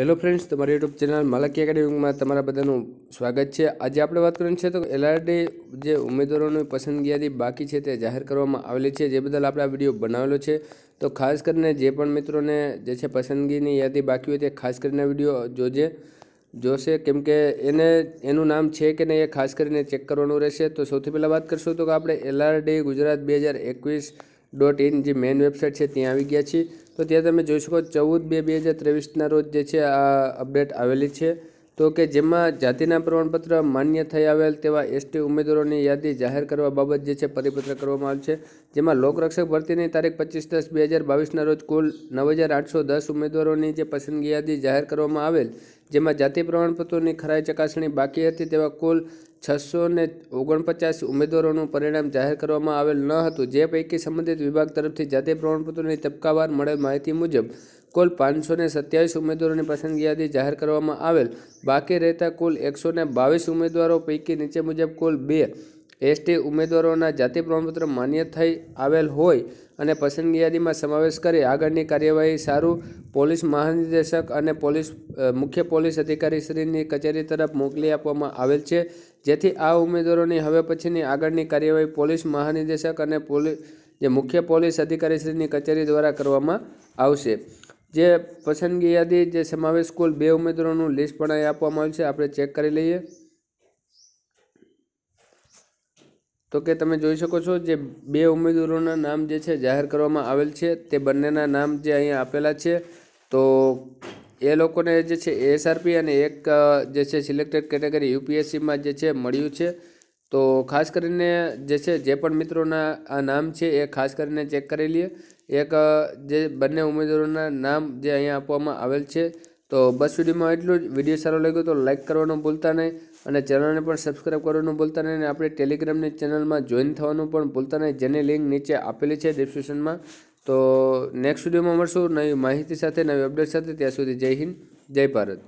hello friends તમારી YouTube channel માલકી એકેડેમીમાં તમારા બધાનું સ્વાગત છે આજે આપણે વાત કરવાની છે તો એલઆરડી જે ઉમેદવારોની પસંદગી યાદી બાકી છે તે જાહેર કરવામાં આવેલી છે જે બદલ આપણે આ વિડીયો બનાવેલો છે તો ખાસ કરીને જે પણ મિત્રોને જે છે પસંદગીની યાદી બાકી હોય તે ખાસ કરીને વિડીયો જોજે જોશે કેમ કે એને એનું નામ છે કે નહીં એ ખાસ કરીને ચેક કરવાનું રહેશે તો સૌથી પહેલાં વાત કરશું તો આપણે એલઆરડી ગુજરાત બે હજાર એકવીસ ડોટ ઇન જે મેઇન વેબસાઇટ છે ત્યાં આવી ગયા છે તો ત્યાં તમે જોઈ શકો ચૌદ બે બે હજાર ત્રેવીસના રોજ જે છે આ અપડેટ આવેલી છે તો કે જેમાં જાતિના પ્રમાણપત્ર માન્ય થઈ આવેલ તેવા એસટી ઉમેદવારોની યાદી જાહેર કરવા બાબત જે છે પરિપત્ર કરવામાં આવેલ છે જેમાં લોકરક્ષક ભરતીની તારીખ પચીસ દસ બે હજાર બાવીસના રોજ કુલ નવ હજાર આઠસો દસ ઉમેદવારોની જે પસંદગી યાદી જાહેર કરવામાં આવેલ જેમાં જાતિ પ્રમાણપત્રોની ખરાઈ ચકાસણી બાકી હતી તેવા કુલ છસો ને ઓગણપચાસ ઉમેદવારોનું પરિણામ જાહેર કરવામાં આવેલ ન હતું જે પૈકી સંબંધિત વિભાગ તરફથી જાતે પ્રમાણપત્રોની તબક્કાવાર મળેલ માહિતી મુજબ કુલ પાંચસો ને સત્યાવીસ ઉમેદવારોની પસંદગી યાદી જાહેર કરવામાં આવેલ બાકી રહેતા કુલ એકસો ને બાવીસ ઉમેદવારો પૈકી નીચે મુજબ કુલ બે એસટી ઉમેદવારોના જાતિ પ્રમાણપત્ર માન્ય થઈ આવેલ હોય અને પસંદગી યાદીમાં સમાવેશ કરી આગળની કાર્યવાહી સારું પોલીસ મહાનિદેશક અને પોલીસ મુખ્ય પોલીસ અધિકારીશ્રીની કચેરી તરફ મોકલી આપવામાં આવેલ છે જેથી આ ઉમેદવારોની હવે પછીની આગળની કાર્યવાહી પોલીસ મહાનિદેશક અને પોલીસ જે મુખ્ય પોલીસ અધિકારીશ્રીની કચેરી દ્વારા કરવામાં આવશે જે પસંદગી યાદી જે સમાવેશ કુલ બે ઉમેદવારોનું લિસ્ટ પણ અહીં આપવામાં આવ્યું છે આપણે ચેક કરી લઈએ તો કે તમે જોઈ શકો છો જે બે ઉમેદવારોના નામ જે છે જાહેર કરવામાં આવેલ છે તે બંનેના નામ જે અહીંયા આપેલા છે તો એ લોકોને જે છે એએસઆરપી અને એક જે છે સિલેક્ટેડ કેટેગરી યુપીએસસીમાં જે છે મળ્યું છે તો ખાસ કરીને જે છે જે પણ મિત્રોના આ નામ છે એ ખાસ કરીને ચેક કરી લઈએ એક જે બંને ઉમેદવારોના નામ જે અહીંયા આપવામાં આવેલ છે તો બસ વિડીયોમાં એટલું જ વિડીયો સારો લાગ્યો તો લાઇક કરવાનું ભૂલતા નહીં અને ચેનલને પણ સબસ્ક્રાઈબ કરવાનું ભૂલતા નહીં અને આપણે ટેલિગ્રામની ચેનલમાં જોઈન થવાનું પણ ભૂલતા નહીં જેની લિંક નીચે આપેલી છે ડિસ્ક્રિપ્શનમાં તો નેક્સ્ટ વિડીયોમાં મળશું નવી માહિતી સાથે નવી અપડેટ સાથે ત્યાં સુધી જય હિન્દ જય ભારત